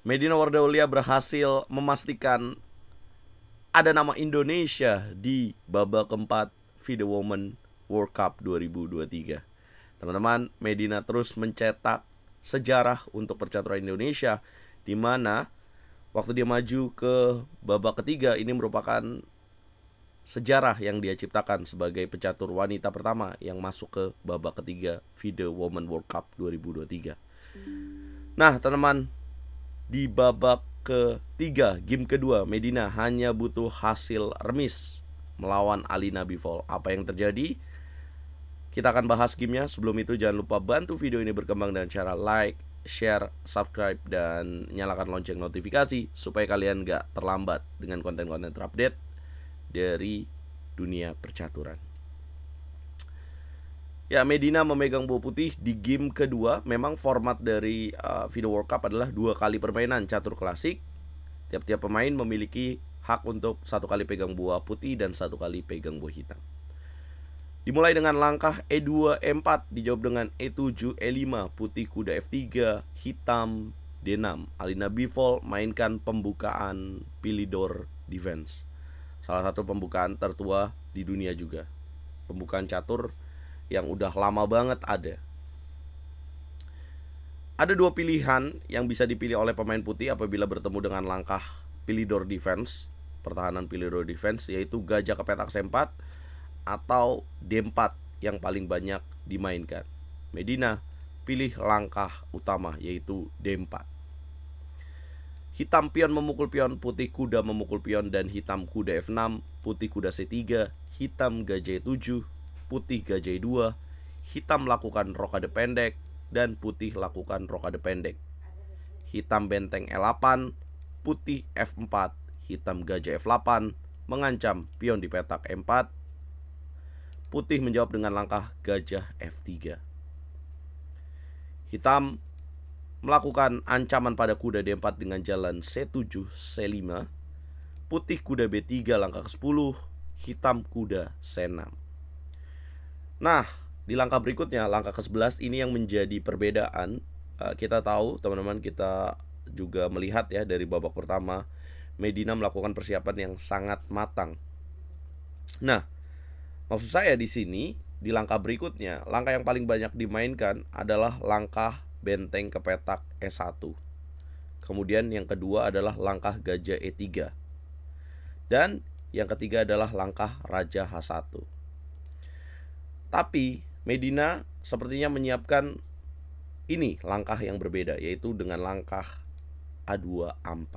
Medina Wardaulia berhasil memastikan ada nama Indonesia di babak keempat FIDE Women World Cup 2023. Teman-teman, Medina terus mencetak sejarah untuk percaturan Indonesia di mana waktu dia maju ke babak ketiga ini merupakan sejarah yang dia ciptakan sebagai pecatur wanita pertama yang masuk ke babak ketiga FIDE Women World Cup 2023. Nah, teman-teman, di babak ketiga game kedua Medina hanya butuh hasil remis melawan Ali Nabi Apa yang terjadi? Kita akan bahas gamenya. Sebelum itu jangan lupa bantu video ini berkembang dengan cara like, share, subscribe, dan nyalakan lonceng notifikasi supaya kalian gak terlambat dengan konten-konten terupdate dari dunia percaturan. Ya, Medina memegang bola putih di game kedua. Memang format dari uh, video World Cup adalah dua kali permainan catur klasik. Tiap-tiap pemain memiliki hak untuk satu kali pegang bola putih dan satu kali pegang bola hitam. Dimulai dengan langkah E2, E4, dijawab dengan E7, E5, putih kuda F3, hitam D6. Alina Bivol mainkan pembukaan Pilidor Defense. Salah satu pembukaan tertua di dunia juga. Pembukaan catur yang udah lama banget ada. Ada dua pilihan yang bisa dipilih oleh pemain putih apabila bertemu dengan langkah pilih defense, pertahanan pilih defense yaitu gajah ke petak sempat atau D4 yang paling banyak dimainkan. Medina pilih langkah utama yaitu D4. Hitam pion memukul pion, putih kuda memukul pion dan hitam kuda F6, putih kuda C3, hitam gajah E7, putih gajah 2, hitam lakukan rokade pendek, dan putih lakukan rokade pendek. Hitam benteng e 8 putih F4, hitam gajah F8, mengancam pion di petak M4. Putih menjawab dengan langkah gajah F3. Hitam melakukan ancaman pada kuda D4 dengan jalan C7, C5, putih kuda B3 langkah ke-10, hitam kuda C6. Nah, di langkah berikutnya, langkah ke-11 ini yang menjadi perbedaan. Eh, kita tahu, teman-teman, kita juga melihat ya dari babak pertama, Medina melakukan persiapan yang sangat matang. Nah, maksud saya di sini, di langkah berikutnya, langkah yang paling banyak dimainkan adalah langkah benteng ke petak E1. Kemudian yang kedua adalah langkah gajah E3. Dan yang ketiga adalah langkah raja H1. Tapi Medina sepertinya menyiapkan ini langkah yang berbeda yaitu dengan langkah A2 A4.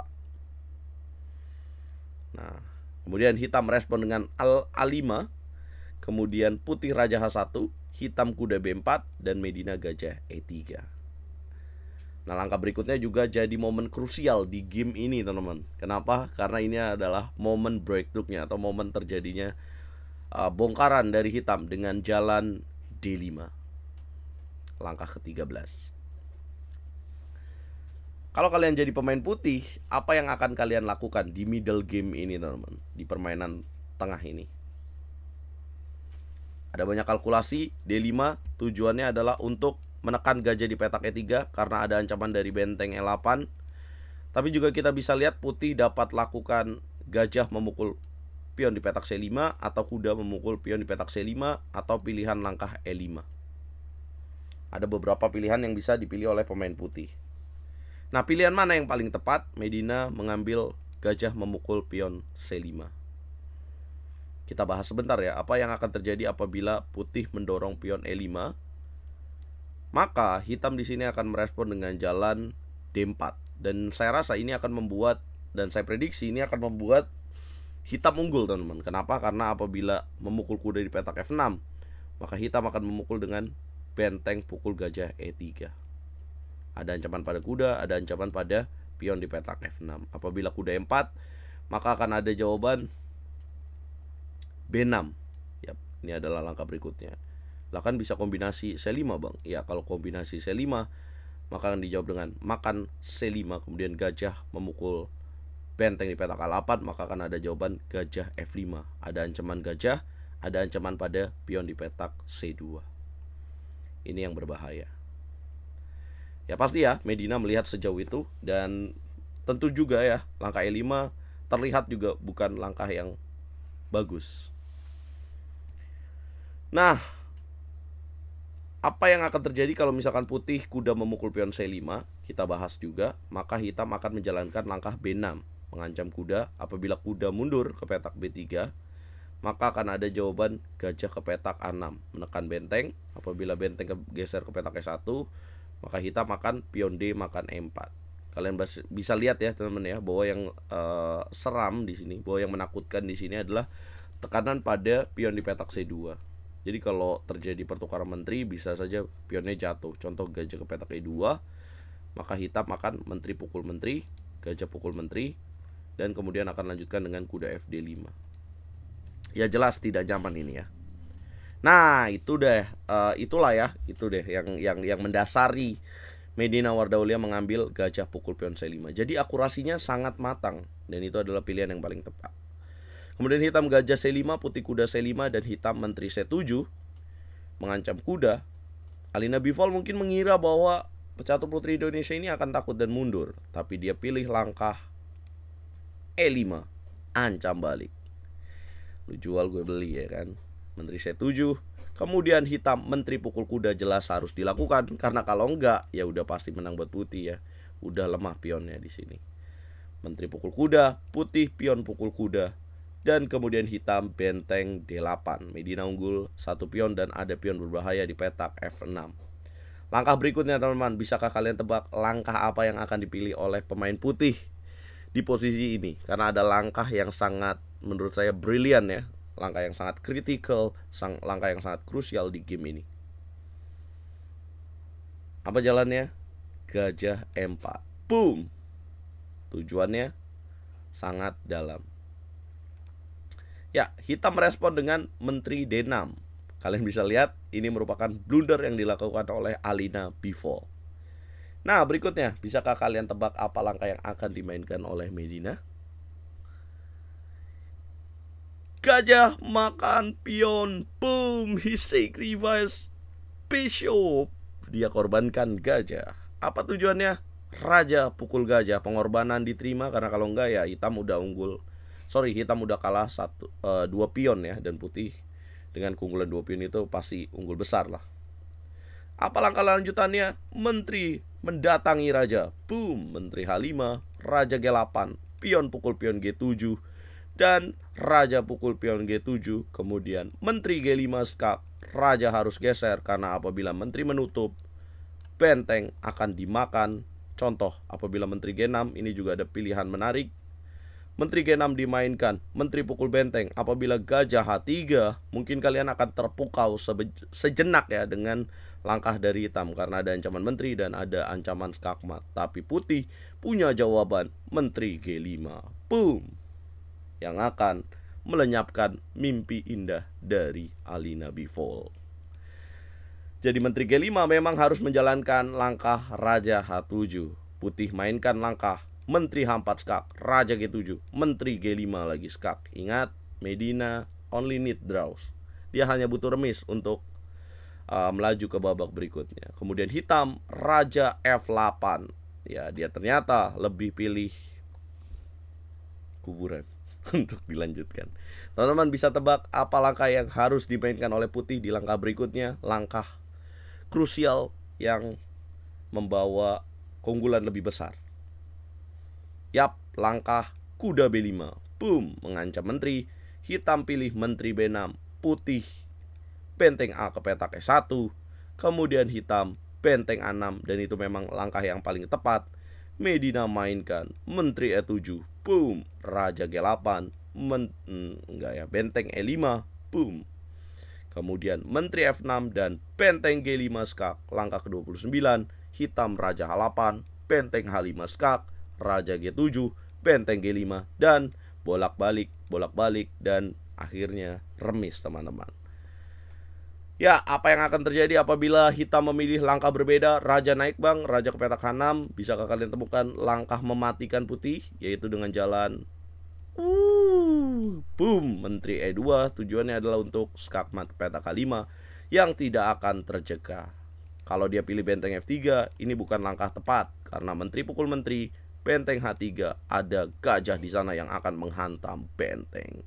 Nah, kemudian hitam respon dengan al A5, kemudian putih raja H1, hitam kuda B4 dan Medina gajah E3. Nah, langkah berikutnya juga jadi momen krusial di game ini, teman-teman. Kenapa? Karena ini adalah momen breakthrough-nya atau momen terjadinya uh, bongkaran dari hitam dengan jalan D5. Langkah ke-13. Kalau kalian jadi pemain putih, apa yang akan kalian lakukan di middle game ini, teman-teman? Di permainan tengah ini. Ada banyak kalkulasi, D5 tujuannya adalah untuk menekan gajah di petak E3 karena ada ancaman dari benteng E8. Tapi juga kita bisa lihat putih dapat lakukan gajah memukul pion di petak C5 atau kuda memukul pion di petak C5 atau pilihan langkah E5. Ada beberapa pilihan yang bisa dipilih oleh pemain putih. Nah, pilihan mana yang paling tepat? Medina mengambil gajah memukul pion C5. Kita bahas sebentar ya, apa yang akan terjadi apabila putih mendorong pion E5? Maka hitam di sini akan merespon dengan jalan D4 dan saya rasa ini akan membuat dan saya prediksi ini akan membuat hitam unggul teman-teman. Kenapa? Karena apabila memukul kuda di petak F6, maka hitam akan memukul dengan benteng pukul gajah E3. Ada ancaman pada kuda, ada ancaman pada pion di petak F6. Apabila kuda E4, maka akan ada jawaban B6. Yap, ini adalah langkah berikutnya. Lah kan bisa kombinasi C5, Bang. Ya, kalau kombinasi C5, maka akan dijawab dengan makan C5 kemudian gajah memukul benteng di petak A8 maka akan ada jawaban gajah F5. Ada ancaman gajah, ada ancaman pada pion di petak C2. Ini yang berbahaya. Ya pasti ya, Medina melihat sejauh itu dan tentu juga ya langkah E5 terlihat juga bukan langkah yang bagus. Nah, apa yang akan terjadi kalau misalkan putih kuda memukul pion C5? Kita bahas juga, maka hitam akan menjalankan langkah B6 mengancam kuda. Apabila kuda mundur ke petak B3, maka akan ada jawaban gajah ke petak A6, menekan benteng. Apabila benteng geser ke petak E1, maka hitam makan pion D makan E4. Kalian bisa lihat ya teman-teman ya bahwa yang e, seram di sini, bahwa yang menakutkan di sini adalah tekanan pada pion di petak C2. Jadi kalau terjadi pertukaran menteri bisa saja pionnya jatuh. Contoh gajah ke petak E2, maka hitam akan menteri pukul menteri, gajah pukul menteri, dan kemudian akan lanjutkan dengan kuda FD5. Ya jelas tidak zaman ini ya. Nah, itu deh uh, itulah ya, itu deh yang yang yang mendasari Medina Wardaulia mengambil gajah pukul pion C5. Jadi akurasinya sangat matang dan itu adalah pilihan yang paling tepat. Kemudian hitam gajah C5, putih kuda C5 dan hitam menteri C7 mengancam kuda. Alina Bivol mungkin mengira bahwa pecatur putri Indonesia ini akan takut dan mundur, tapi dia pilih langkah E5 ancam balik lu jual gue beli ya kan menteri C7 kemudian hitam menteri pukul kuda jelas harus dilakukan karena kalau enggak ya udah pasti menang buat putih ya udah lemah pionnya di sini menteri pukul kuda putih pion pukul kuda dan kemudian hitam benteng D8 Medina unggul satu pion dan ada pion berbahaya di petak F6 langkah berikutnya teman-teman bisakah kalian tebak langkah apa yang akan dipilih oleh pemain putih di posisi ini karena ada langkah yang sangat menurut saya brilian ya langkah yang sangat kritikal sang langkah yang sangat krusial di game ini apa jalannya gajah M4 boom tujuannya sangat dalam ya hitam merespon dengan menteri D6 kalian bisa lihat ini merupakan blunder yang dilakukan oleh Alina Bivol Nah, berikutnya, bisakah kalian tebak apa langkah yang akan dimainkan oleh Medina? Gajah makan pion, boom, hisik, sacrifice, bishop. Dia korbankan gajah. Apa tujuannya? Raja pukul gajah, pengorbanan diterima karena kalau enggak ya hitam udah unggul. Sorry, hitam udah kalah satu, uh, dua pion ya dan putih dengan keunggulan dua pion itu pasti unggul besar lah. Apa langkah lanjutannya? Menteri mendatangi raja. Boom, Menteri H5, raja G8, pion pukul pion G7 dan raja pukul pion G7. Kemudian menteri G5 skap, raja harus geser karena apabila menteri menutup benteng akan dimakan. Contoh, apabila menteri G6 ini juga ada pilihan menarik Menteri G6 dimainkan, Menteri pukul benteng. Apabila gajah H3, mungkin kalian akan terpukau sejenak ya dengan langkah dari hitam karena ada ancaman menteri dan ada ancaman skakmat. Tapi putih punya jawaban menteri G5. Boom! Yang akan melenyapkan mimpi indah dari Alina Bivol. Jadi menteri G5 memang harus menjalankan langkah Raja H7. Putih mainkan langkah Menteri H4 skak, Raja G7, Menteri G5 lagi skak. Ingat, Medina only need draws. Dia hanya butuh remis untuk uh, melaju ke babak berikutnya. Kemudian hitam raja F8. Ya, dia ternyata lebih pilih kuburan untuk dilanjutkan. Teman-teman bisa tebak apa langkah yang harus dimainkan oleh putih di langkah berikutnya, langkah krusial yang membawa keunggulan lebih besar. Yap, langkah kuda B5. Boom, mengancam menteri. Hitam pilih menteri B6, putih benteng A ke petak E1, kemudian hitam, benteng A6 dan itu memang langkah yang paling tepat. Medina mainkan menteri E7, boom, raja G8, men, hmm, enggak ya, benteng E5, boom. Kemudian menteri F6 dan benteng G5 skak, langkah ke-29, hitam raja H8, benteng H5 skak, raja G7, benteng G5 dan bolak-balik, bolak-balik dan akhirnya remis teman-teman. Ya, apa yang akan terjadi apabila hitam memilih langkah berbeda? Raja naik bang, raja ke petak hanam. Bisa kalian temukan langkah mematikan putih? Yaitu dengan jalan... Uh, boom, Menteri E2 tujuannya adalah untuk skakmat petak K5 yang tidak akan terjaga. Kalau dia pilih benteng F3, ini bukan langkah tepat karena menteri pukul menteri, benteng H3 ada gajah di sana yang akan menghantam benteng.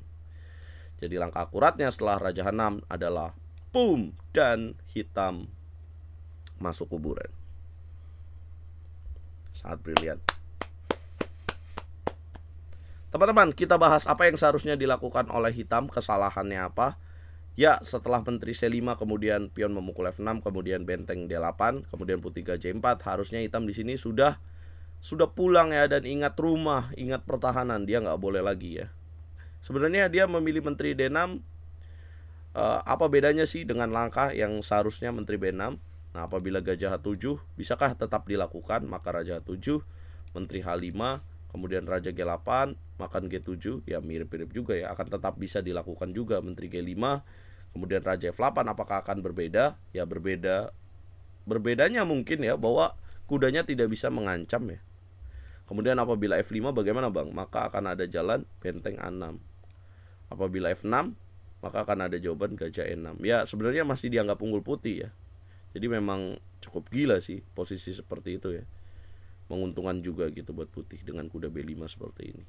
Jadi langkah akuratnya setelah Raja H6 adalah boom dan hitam masuk kuburan. Sangat brilian. Teman-teman, kita bahas apa yang seharusnya dilakukan oleh hitam, kesalahannya apa. Ya, setelah menteri C5, kemudian pion memukul F6, kemudian benteng D8, kemudian putih g 4, harusnya hitam di sini sudah sudah pulang ya dan ingat rumah, ingat pertahanan, dia nggak boleh lagi ya. Sebenarnya dia memilih menteri D6 uh, apa bedanya sih dengan langkah yang seharusnya Menteri B6? Nah, apabila Gajah 7 bisakah tetap dilakukan? Maka Raja 7, Menteri H5, kemudian Raja G8, makan G7, ya mirip-mirip juga ya, akan tetap bisa dilakukan juga Menteri G5, kemudian Raja F8 apakah akan berbeda? Ya berbeda. Berbedanya mungkin ya bahwa kudanya tidak bisa mengancam ya. Kemudian apabila F5 bagaimana Bang? Maka akan ada jalan benteng A6. Apabila F6 maka akan ada jawaban gajah enam ya sebenarnya masih dianggap unggul putih ya jadi memang cukup gila sih posisi seperti itu ya menguntungkan juga gitu buat putih dengan kuda B5 seperti ini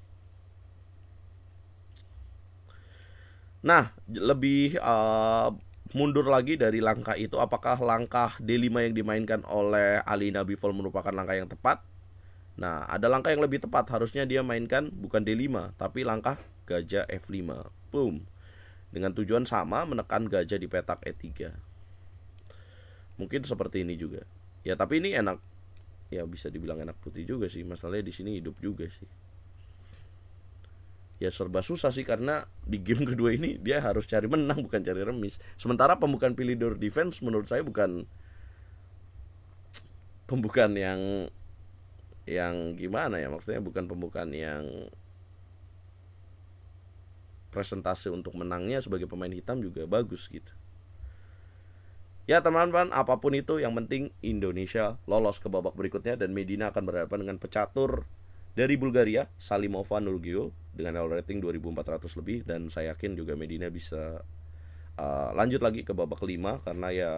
nah lebih uh, mundur lagi dari langkah itu apakah langkah D5 yang dimainkan oleh Ali Nabifol merupakan langkah yang tepat? Nah, ada langkah yang lebih tepat harusnya dia mainkan bukan D5 tapi langkah gajah F5. Boom dengan tujuan sama menekan gajah di petak E3. Mungkin seperti ini juga. Ya, tapi ini enak. Ya bisa dibilang enak putih juga sih. Masalahnya di sini hidup juga sih. Ya serba susah sih karena di game kedua ini dia harus cari menang bukan cari remis. Sementara pembukaan Pilidor Defense menurut saya bukan pembukaan yang yang gimana ya maksudnya bukan pembukaan yang presentasi untuk menangnya sebagai pemain hitam juga bagus gitu. Ya teman-teman, apapun itu yang penting Indonesia lolos ke babak berikutnya dan Medina akan berhadapan dengan pecatur dari Bulgaria, Salimova Nurgil dengan L rating 2400 lebih dan saya yakin juga Medina bisa uh, lanjut lagi ke babak kelima karena ya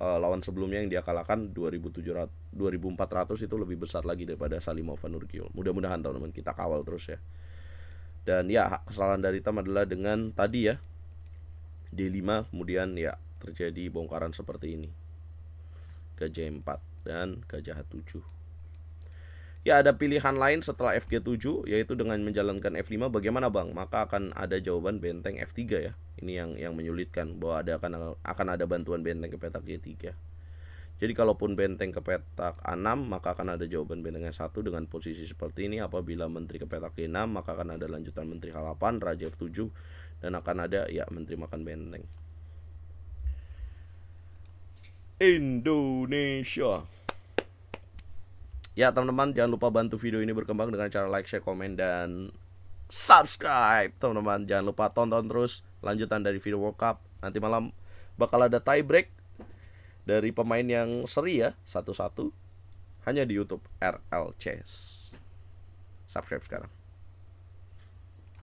uh, lawan sebelumnya yang dia kalahkan 2700 2400 itu lebih besar lagi daripada Salimova Nurgil. Mudah-mudahan teman-teman kita kawal terus ya dan ya kesalahan dari Tam adalah dengan tadi ya D5 kemudian ya terjadi bongkaran seperti ini gajah 4 dan gajah 7 ya ada pilihan lain setelah FG7 yaitu dengan menjalankan F5 bagaimana Bang maka akan ada jawaban benteng F3 ya ini yang yang menyulitkan bahwa ada akan akan ada bantuan benteng ke petak G3 jadi kalaupun benteng ke petak A6 maka akan ada jawaban benteng bentengnya satu dengan posisi seperti ini apabila menteri ke petak G6 maka akan ada lanjutan menteri H8, raja F7 dan akan ada ya menteri makan benteng. Indonesia. Ya teman-teman jangan lupa bantu video ini berkembang dengan cara like, share, komen dan subscribe teman-teman jangan lupa tonton terus lanjutan dari video World Cup nanti malam bakal ada tie break dari pemain yang seri ya satu-satu hanya di YouTube RL Chess. Subscribe sekarang.